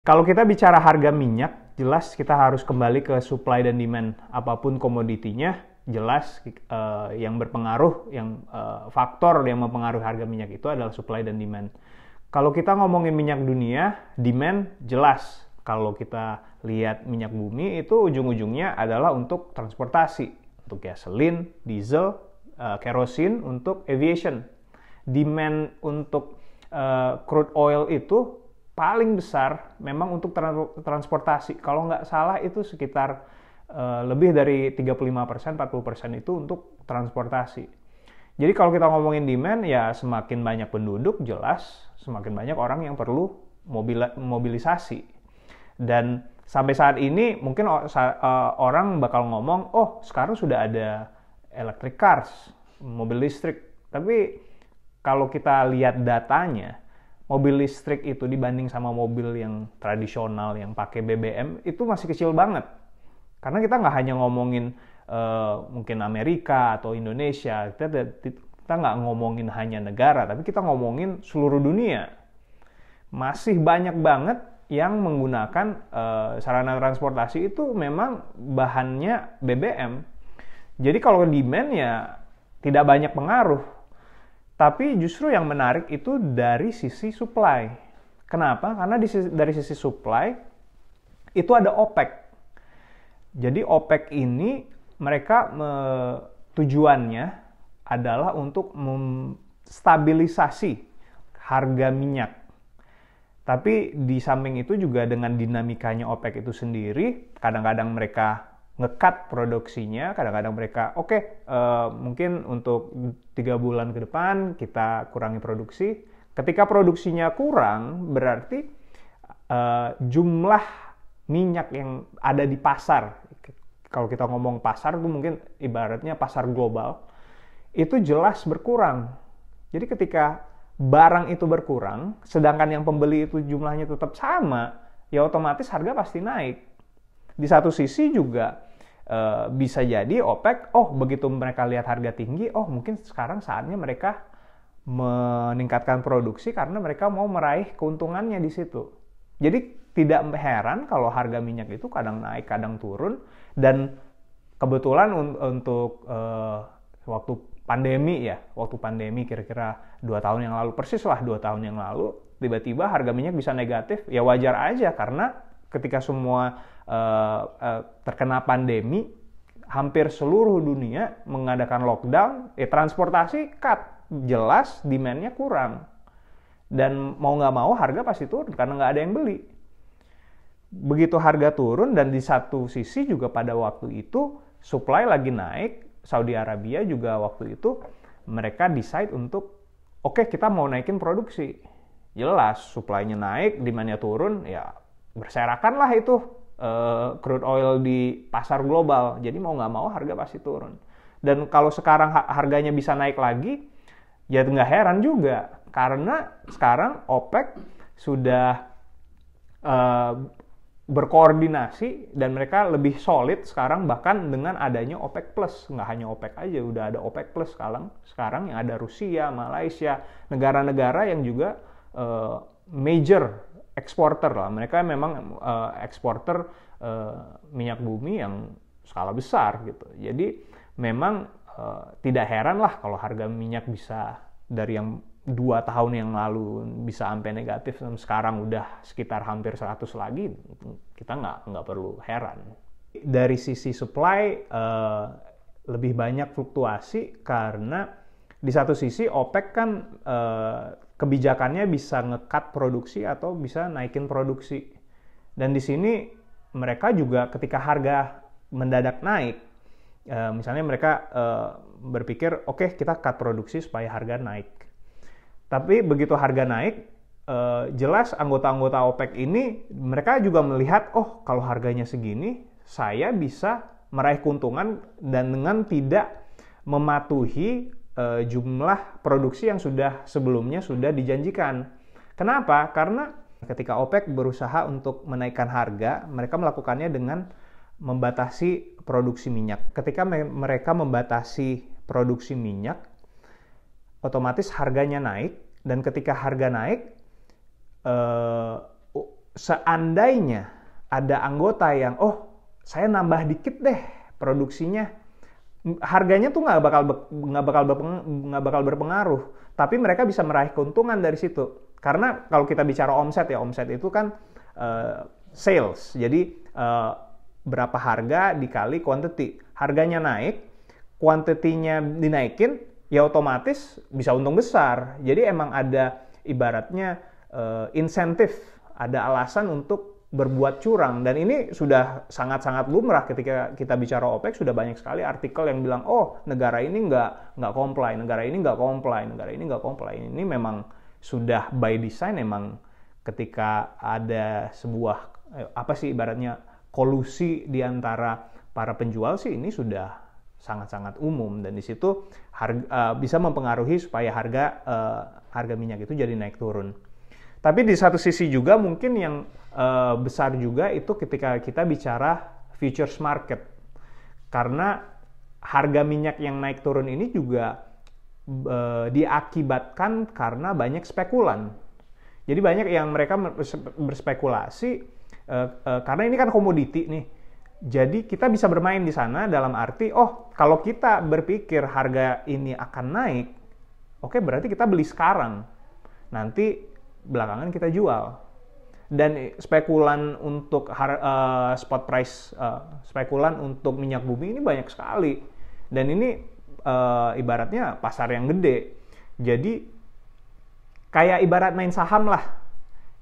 Kalau kita bicara harga minyak, jelas kita harus kembali ke supply dan demand. Apapun komoditinya, jelas eh, yang berpengaruh, yang eh, faktor yang mempengaruhi harga minyak itu adalah supply dan demand. Kalau kita ngomongin minyak dunia, demand jelas. Kalau kita lihat minyak bumi itu ujung-ujungnya adalah untuk transportasi, untuk gasolin, diesel, eh, kerosin, untuk aviation. Demand untuk eh, crude oil itu paling besar memang untuk transportasi. Kalau nggak salah itu sekitar uh, lebih dari 35%, 40% itu untuk transportasi. Jadi kalau kita ngomongin demand ya semakin banyak penduduk jelas semakin banyak orang yang perlu mobil mobilisasi. Dan sampai saat ini mungkin eh, orang bakal ngomong, "Oh, sekarang sudah ada electric cars, mobil listrik." Tapi kalau kita lihat datanya, mobil listrik itu dibanding sama mobil yang tradisional yang pakai BBM itu masih kecil banget. Karena kita nggak hanya ngomongin uh, mungkin Amerika atau Indonesia, kita kita nggak ngomongin hanya negara, tapi kita ngomongin seluruh dunia. Masih banyak banget yang menggunakan uh, sarana transportasi itu memang bahannya BBM. Jadi kalau demand ya tidak banyak pengaruh tapi justru yang menarik itu dari sisi supply. Kenapa? Karena di, dari sisi supply itu ada OPEC. Jadi OPEC ini mereka me, tujuannya adalah untuk stabilisasi harga minyak. Tapi di samping itu juga dengan dinamikanya OPEC itu sendiri, kadang-kadang mereka ngekat produksinya kadang-kadang mereka oke okay, uh, eh, mungkin untuk tiga bulan ke depan kita kurangi produksi ketika produksinya kurang berarti uh, jumlah minyak yang ada di pasar kalau kita ngomong pasar itu mungkin ibaratnya pasar global itu jelas berkurang jadi ketika barang itu berkurang sedangkan yang pembeli itu jumlahnya tetap sama ya otomatis harga pasti naik di satu sisi juga Uh, bisa jadi OPEC, oh begitu mereka lihat harga tinggi, oh mungkin sekarang saatnya mereka meningkatkan produksi karena mereka mau meraih keuntungannya di situ. Jadi tidak heran kalau harga minyak itu kadang naik, kadang turun dan kebetulan un untuk uh, waktu pandemi ya, waktu pandemi kira-kira dua tahun yang lalu, persis lah dua tahun yang lalu, tiba-tiba harga minyak bisa negatif, ya wajar aja karena ketika semua uh, terkena pandemi, hampir seluruh dunia mengadakan lockdown, eh, transportasi cut, jelas demand-nya kurang. Dan mau nggak mau harga pasti turun karena nggak ada yang beli. Begitu harga turun dan di satu sisi juga pada waktu itu supply lagi naik, Saudi Arabia juga waktu itu mereka decide untuk oke okay, kita mau naikin produksi. Jelas supply-nya naik, demand-nya turun, ya berserakanlah itu uh, crude oil di pasar global. Jadi mau nggak mau harga pasti turun. Dan kalau sekarang harganya bisa naik lagi, ya nggak heran juga karena sekarang OPEC sudah uh, berkoordinasi dan mereka lebih solid sekarang bahkan dengan adanya OPEC plus nggak hanya OPEC aja udah ada OPEC plus sekarang sekarang yang ada Rusia Malaysia negara-negara yang juga uh, major eksporter lah. Mereka memang uh, eksporter uh, minyak bumi yang skala besar gitu. Jadi memang uh, tidak heran lah kalau harga minyak bisa dari yang dua tahun yang lalu bisa sampai negatif sekarang udah sekitar hampir 100 lagi kita nggak nggak perlu heran dari sisi supply uh, lebih banyak fluktuasi karena di satu sisi OPEC kan uh, kebijakannya bisa ngekat produksi atau bisa naikin produksi. Dan di sini mereka juga ketika harga mendadak naik, eh, misalnya mereka eh, berpikir oke okay, kita cut produksi supaya harga naik. Tapi begitu harga naik, eh, jelas anggota-anggota OPEC ini mereka juga melihat oh kalau harganya segini saya bisa meraih keuntungan dan dengan tidak mematuhi e, jumlah produksi yang sudah sebelumnya sudah dijanjikan. Kenapa? Karena ketika OPEC berusaha untuk menaikkan harga, mereka melakukannya dengan membatasi produksi minyak. Ketika me mereka membatasi produksi minyak, otomatis harganya naik dan ketika harga naik e, seandainya ada anggota yang oh saya nambah dikit deh produksinya harganya tuh nggak bakal nggak bakal nggak bakal berpengaruh tapi mereka bisa meraih keuntungan dari situ karena kalau kita bicara omset ya omset itu kan uh, sales jadi uh, berapa harga dikali quantity harganya naik quantity-nya dinaikin ya otomatis bisa untung besar jadi emang ada ibaratnya uh, insentif ada alasan untuk berbuat curang dan ini sudah sangat-sangat lumrah ketika kita bicara OPEC sudah banyak sekali artikel yang bilang oh negara ini nggak nggak komplain negara ini nggak komplain negara ini nggak komplain ini memang sudah by design memang ketika ada sebuah eh, apa sih ibaratnya kolusi di antara para penjual sih ini sudah sangat-sangat umum dan di situ harga, uh, bisa mempengaruhi supaya harga uh, harga minyak itu jadi naik turun. Tapi di satu sisi juga mungkin yang uh, besar juga itu ketika kita bicara futures market. Karena harga minyak yang naik turun ini juga uh, diakibatkan karena banyak spekulan. Jadi banyak yang mereka berspekulasi uh, uh, karena ini kan komoditi nih. Jadi kita bisa bermain di sana dalam arti oh kalau kita berpikir harga ini akan naik, oke okay, berarti kita beli sekarang. Nanti belakangan kita jual. Dan spekulan untuk uh, spot price, uh, spekulan untuk minyak bumi ini banyak sekali. Dan ini uh, ibaratnya pasar yang gede. Jadi kayak ibarat main saham lah.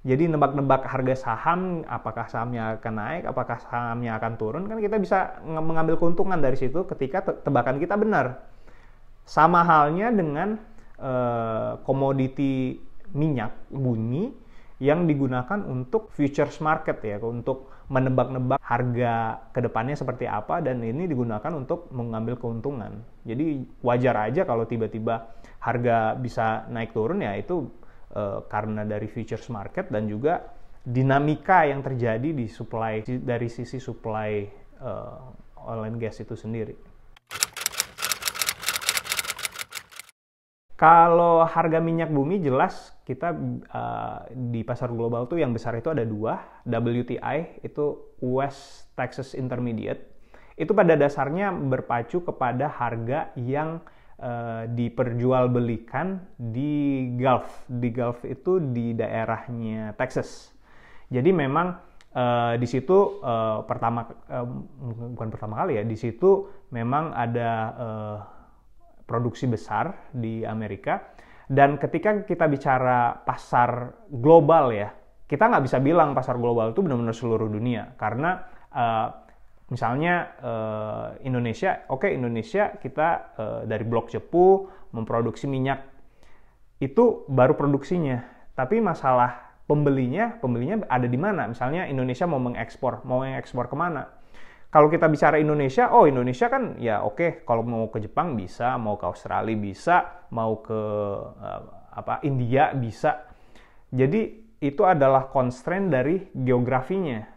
Jadi nebak-nebak harga saham, apakah sahamnya akan naik, apakah sahamnya akan turun, kan kita bisa mengambil keuntungan dari situ ketika te tebakan kita benar. Sama halnya dengan komoditi minyak bumi yang digunakan untuk futures market ya, untuk menebak-nebak harga kedepannya seperti apa dan ini digunakan untuk mengambil keuntungan. Jadi wajar aja kalau tiba-tiba harga bisa naik turun ya itu e, karena dari futures market dan juga dinamika yang terjadi di supply dari sisi supply e, oil and gas itu sendiri. Kalau harga minyak bumi jelas kita uh, di pasar global tuh yang besar itu ada dua, WTI itu West Texas Intermediate. Itu pada dasarnya berpacu kepada harga yang uh, diperjualbelikan di Gulf. Di Gulf itu di daerahnya Texas. Jadi memang uh, di situ uh, pertama uh, bukan pertama kali ya, di situ memang ada uh, produksi besar di Amerika. Dan ketika kita bicara pasar global ya, kita nggak bisa bilang pasar global itu benar-benar seluruh dunia. Karena uh, misalnya uh, Indonesia, oke okay, Indonesia kita uh, dari blok Jepu memproduksi minyak itu baru produksinya. Tapi masalah pembelinya, pembelinya ada di mana? Misalnya Indonesia mau mengekspor, mau mengekspor kemana? Kalau kita bicara Indonesia, oh Indonesia kan ya oke, okay, kalau mau ke Jepang bisa, mau ke Australia bisa, mau ke uh, apa India bisa. Jadi itu adalah constraint dari geografinya.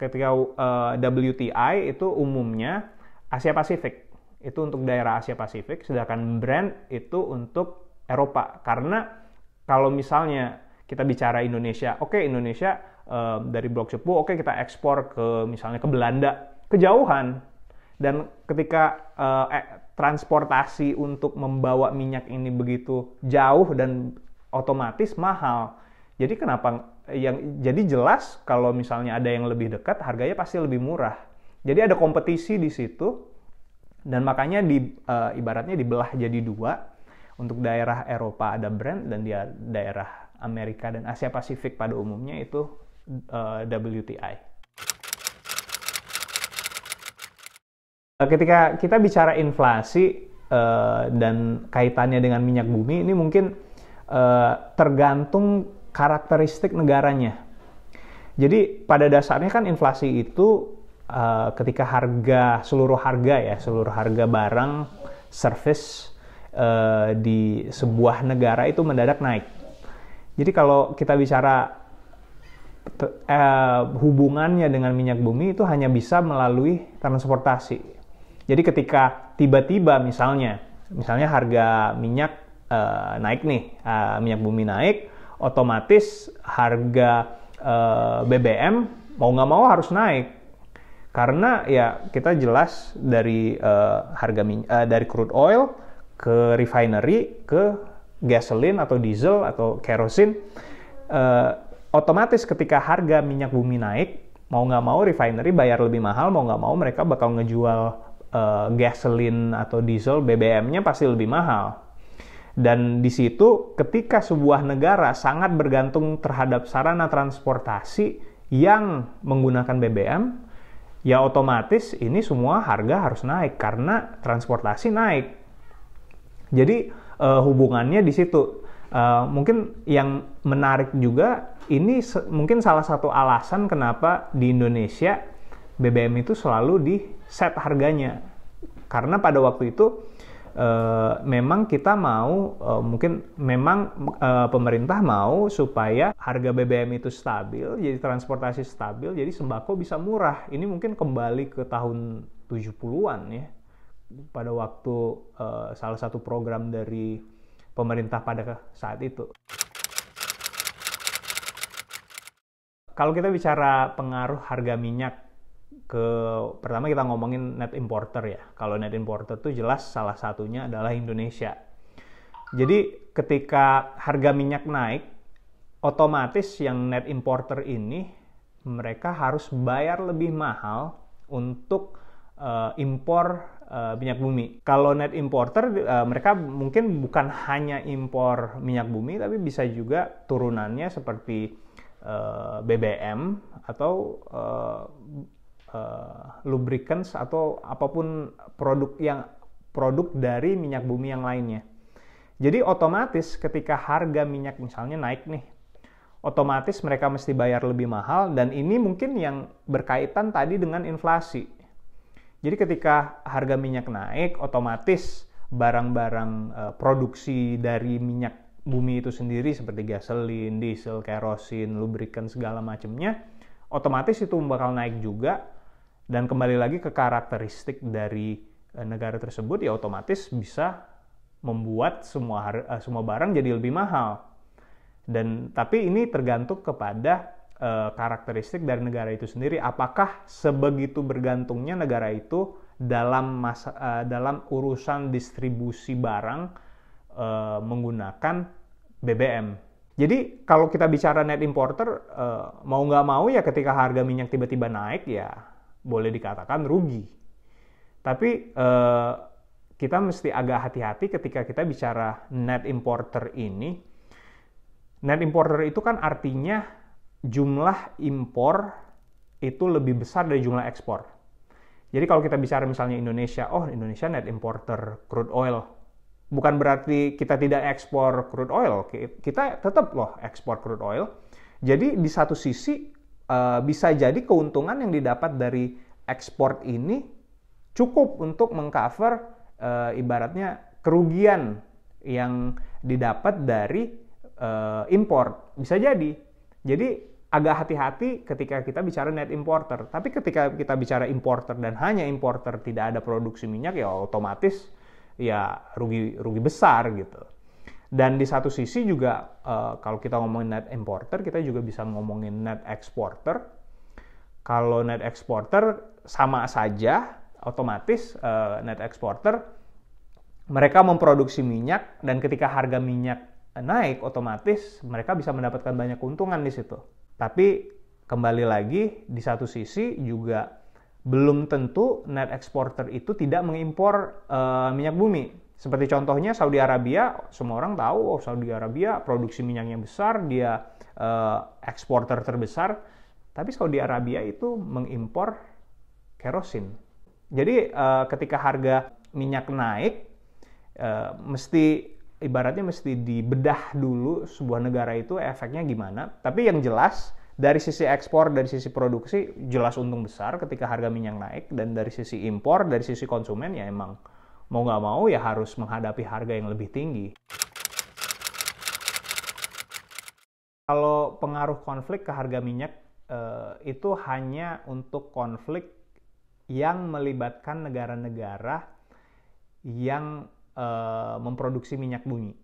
Ketika uh, eh, WTI itu umumnya Asia Pasifik. Itu untuk daerah Asia Pasifik, sedangkan brand itu untuk Eropa. Karena kalau misalnya kita bicara Indonesia, oke okay, Indonesia uh, dari blok cepu, oke okay, kita ekspor ke misalnya ke Belanda kejauhan dan ketika uh, eh, transportasi untuk membawa minyak ini begitu jauh dan otomatis mahal. Jadi kenapa yang jadi jelas kalau misalnya ada yang lebih dekat harganya pasti lebih murah. Jadi ada kompetisi di situ dan makanya di uh, ibaratnya dibelah jadi dua. Untuk daerah Eropa ada brand dan dia daerah Amerika dan Asia Pasifik pada umumnya itu uh, eh, WTI. Eh, ketika kita bicara inflasi uh, dan kaitannya dengan minyak bumi ini mungkin uh, tergantung karakteristik negaranya. Jadi pada dasarnya kan inflasi itu uh, ketika harga seluruh harga ya seluruh harga barang service uh, di sebuah negara itu mendadak naik. Jadi kalau kita bicara hubungannya dengan minyak bumi itu hanya bisa melalui transportasi jadi ketika tiba-tiba misalnya, misalnya harga minyak uh, naik nih, uh, minyak bumi naik, otomatis harga uh, eh, BBM mau nggak mau harus naik karena ya kita jelas dari uh, harga min uh, dari crude oil ke refinery ke gasoline atau diesel atau kerosin uh, otomatis ketika harga minyak bumi naik mau nggak mau refinery bayar lebih mahal mau nggak mau mereka bakal ngejual uh, gasoline atau diesel BBM-nya pasti lebih mahal. Dan di situ ketika sebuah negara sangat bergantung terhadap sarana transportasi yang menggunakan BBM, ya otomatis ini semua harga harus naik karena transportasi naik. Jadi uh, hubungannya di situ. Uh, mungkin yang menarik juga ini mungkin salah satu alasan kenapa di Indonesia BBM itu selalu di set harganya karena pada waktu itu e, memang kita mau e, mungkin memang e, pemerintah mau supaya harga BBM itu stabil jadi transportasi stabil jadi sembako bisa murah ini mungkin kembali ke tahun 70-an ya pada waktu e, salah satu program dari pemerintah pada saat itu kalau kita bicara pengaruh harga minyak ke pertama kita ngomongin net importer ya. Kalau net importer tuh jelas salah satunya adalah Indonesia. Jadi ketika harga minyak naik, otomatis yang net importer ini mereka harus bayar lebih mahal untuk uh, impor uh, minyak bumi. Kalau net importer uh, mereka mungkin bukan hanya impor minyak bumi tapi bisa juga turunannya seperti uh, BBM atau uh, uh, lubricants atau apapun produk yang produk dari minyak bumi yang lainnya. Jadi otomatis ketika harga minyak misalnya naik nih, otomatis mereka mesti bayar lebih mahal dan ini mungkin yang berkaitan tadi dengan inflasi. Jadi ketika harga minyak naik, otomatis barang-barang uh, produksi dari minyak bumi itu sendiri seperti gasolin, diesel, kerosin, lubrikan segala macamnya, otomatis itu bakal naik juga dan kembali lagi ke karakteristik dari eh, negara tersebut ya otomatis bisa membuat semua eh, semua barang jadi lebih mahal. Dan tapi ini tergantung kepada uh, karakteristik dari negara itu sendiri apakah sebegitu bergantungnya negara itu dalam masa, uh, dalam urusan distribusi barang uh, menggunakan BBM. Jadi kalau kita bicara net importer mau nggak mau ya ketika harga minyak tiba-tiba naik ya boleh dikatakan rugi. Tapi eh, kita mesti agak hati-hati ketika kita bicara net importer ini. Net importer itu kan artinya jumlah impor itu lebih besar dari jumlah ekspor. Jadi kalau kita bicara misalnya Indonesia, oh Indonesia net importer crude oil. Bukan berarti kita tidak ekspor crude oil, kita tetap loh ekspor crude oil. Jadi di satu sisi Eh, bisa jadi keuntungan yang didapat dari ekspor ini cukup untuk mengcover uh, ibaratnya kerugian yang didapat dari uh, eh, impor bisa jadi jadi agak hati-hati ketika kita bicara net importer tapi ketika kita bicara importer dan hanya importer tidak ada produksi minyak ya otomatis ya rugi rugi besar gitu dan di satu sisi juga uh, kalau kita ngomongin net importer, kita juga bisa ngomongin net exporter. Kalau net exporter sama saja, otomatis uh, net exporter mereka memproduksi minyak dan ketika harga minyak naik otomatis mereka bisa mendapatkan banyak keuntungan di situ. Tapi kembali lagi di satu sisi juga belum tentu net exporter itu tidak mengimpor uh, minyak bumi seperti contohnya Saudi Arabia, semua orang tahu oh, Saudi Arabia produksi minyaknya besar, dia eh, eksporter terbesar, tapi Saudi Arabia itu mengimpor kerosin. Jadi eh, ketika harga minyak naik, eh, mesti ibaratnya mesti dibedah dulu sebuah negara itu efeknya gimana. Tapi yang jelas dari sisi ekspor, dari sisi produksi jelas untung besar ketika harga minyak naik dan dari sisi impor, dari sisi konsumen ya emang mau nggak mau ya harus menghadapi harga yang lebih tinggi. Kalau pengaruh konflik ke harga minyak eh, itu hanya untuk konflik yang melibatkan negara-negara yang eh, memproduksi minyak bumi.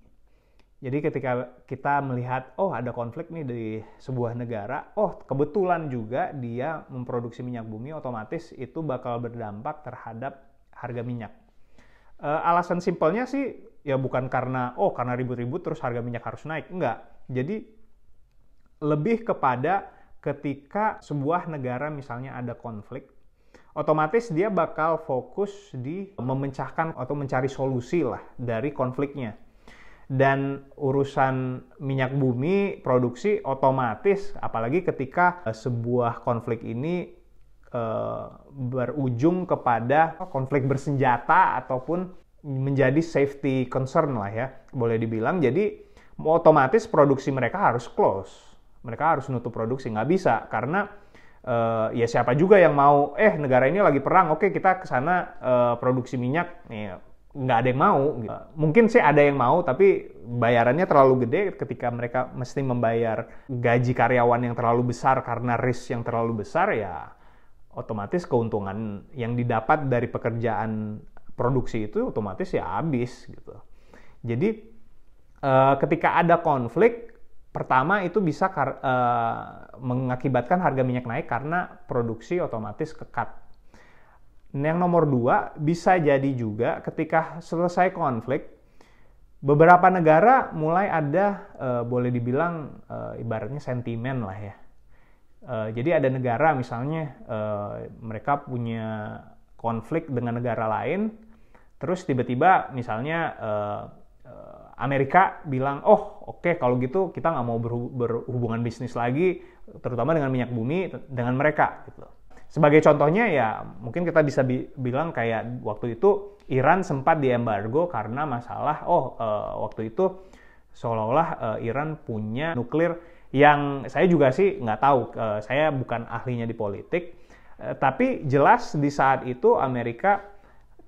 Jadi ketika kita melihat, oh ada konflik nih di sebuah negara, oh kebetulan juga dia memproduksi minyak bumi, otomatis itu bakal berdampak terhadap harga minyak. Uh, alasan simpelnya sih ya bukan karena oh karena ribut-ribut terus harga minyak harus naik enggak. Jadi lebih kepada ketika sebuah negara misalnya ada konflik otomatis dia bakal fokus di memecahkan atau mencari solusi lah dari konfliknya. Dan urusan minyak bumi produksi otomatis apalagi ketika eh, sebuah konflik ini Eh, berujung kepada konflik bersenjata ataupun menjadi safety concern lah ya boleh dibilang jadi otomatis produksi mereka harus close mereka harus nutup produksi nggak bisa karena uh, ya siapa juga yang mau eh negara ini lagi perang oke kita ke sana uh, produksi minyak ya, nggak ada yang mau gitu. mungkin sih ada yang mau tapi bayarannya terlalu gede ketika mereka mesti membayar gaji karyawan yang terlalu besar karena risk yang terlalu besar ya otomatis keuntungan yang didapat dari pekerjaan produksi itu otomatis ya habis gitu. Jadi e, ketika ada konflik, pertama itu bisa kar- e, mengakibatkan harga minyak naik karena produksi otomatis kekat. Yang nomor dua bisa jadi juga ketika selesai konflik, beberapa negara mulai ada e, boleh dibilang ibaratnya sentimen lah ya Uh, jadi ada negara misalnya uh, mereka punya konflik dengan negara lain, terus tiba-tiba misalnya uh, Amerika bilang, oh oke okay, kalau gitu kita nggak mau berhubungan bisnis lagi, terutama dengan minyak bumi dengan mereka. Gitu. Sebagai contohnya ya mungkin kita bisa bi bilang kayak waktu itu Iran sempat diembargo karena masalah, oh uh, waktu itu seolah-olah uh, Iran punya nuklir yang saya juga sih nggak tahu, eh, saya bukan ahlinya di politik, eh, tapi jelas di saat itu Amerika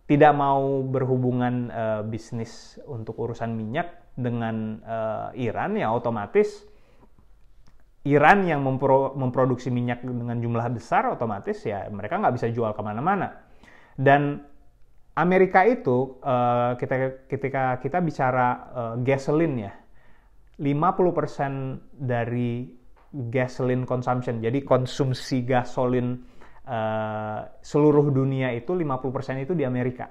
tidak mau berhubungan eh, bisnis untuk urusan minyak dengan Iran, ya otomatis Iran yang mempro memproduksi minyak dengan jumlah besar, otomatis ya mereka nggak bisa jual kemana-mana. Dan Amerika itu kita ketika kita bicara gasolin gasoline ya 50% dari gasoline consumption. Jadi konsumsi gasolin uh, seluruh dunia itu 50% itu di Amerika.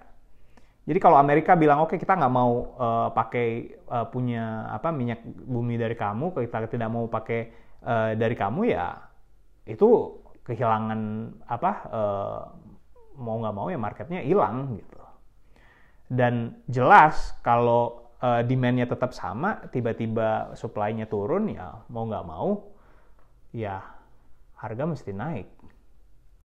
Jadi kalau Amerika bilang oke okay, kita nggak mau uh, pakai uh, punya apa minyak bumi dari kamu, kita tidak mau pakai uh, dari kamu ya itu kehilangan apa uh, mau nggak mau ya marketnya hilang gitu. Dan jelas kalau uh, demandnya tetap sama, tiba-tiba supply-nya turun, ya mau nggak mau, ya harga mesti naik.